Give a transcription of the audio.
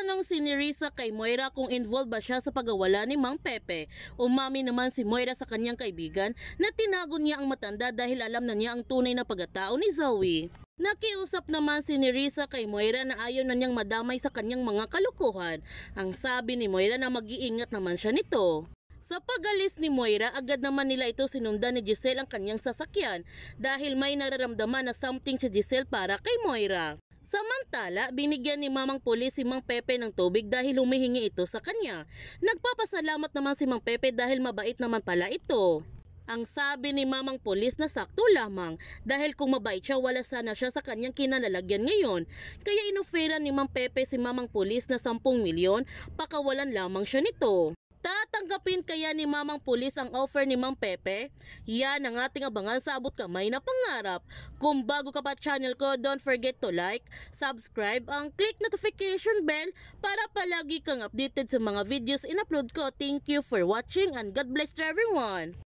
Nagtanong si Nerissa kay Moira kung involved ba siya sa pagawala ni Mang Pepe. Umami naman si Moira sa kanyang kaibigan na tinago niya ang matanda dahil alam na niya ang tunay na pagkatao ni Zoe. Nakiusap naman si Nerissa kay Moira na ayaw na niyang madamay sa kanyang mga kalukuhan. Ang sabi ni Moira na mag-iingat naman siya nito. Sa pagalis ni Moira, agad naman nila ito sinundan ni Giselle ang kanyang sasakyan dahil may nararamdaman na something si Giselle para kay Moira. Samantala, binigyan ni Mamang Pulis si Mang Pepe ng tubig dahil humihingi ito sa kanya. Nagpapasalamat naman si Mang Pepe dahil mabait naman pala ito. Ang sabi ni mamang polis na sakto lamang dahil kung mabait siya wala sana siya sa kanyang kinalalagyan ngayon. Kaya inoferan ni Mang Pepe si mamang polis na 10 milyon pakawalan lamang siya nito. Tatanggapin kaya ni Mamang Pulis ang offer ni Mang Pepe? Yan ang ating abangan sa abot kamay na pangarap. Kung bago ka pa channel ko, don't forget to like, subscribe, ang click notification bell para palagi kang updated sa mga videos in-upload ko. Thank you for watching and God bless to everyone!